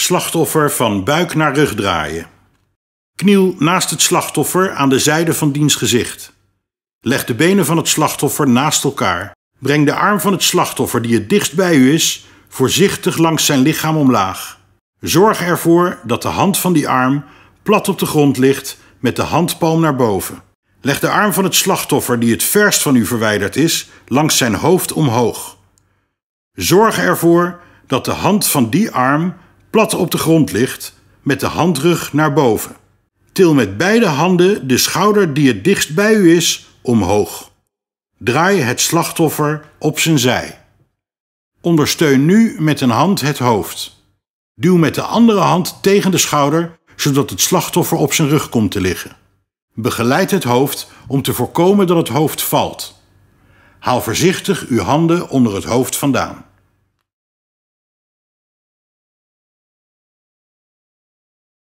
Slachtoffer van buik naar rug draaien. Kniel naast het slachtoffer aan de zijde van diens gezicht. Leg de benen van het slachtoffer naast elkaar. Breng de arm van het slachtoffer die het dichtst bij u is, voorzichtig langs zijn lichaam omlaag. Zorg ervoor dat de hand van die arm plat op de grond ligt met de handpalm naar boven. Leg de arm van het slachtoffer die het verst van u verwijderd is, langs zijn hoofd omhoog. Zorg ervoor dat de hand van die arm plat op de grond ligt met de handrug naar boven. Til met beide handen de schouder die het dichtst bij u is omhoog. Draai het slachtoffer op zijn zij. Ondersteun nu met een hand het hoofd. Duw met de andere hand tegen de schouder zodat het slachtoffer op zijn rug komt te liggen. Begeleid het hoofd om te voorkomen dat het hoofd valt. Haal voorzichtig uw handen onder het hoofd vandaan.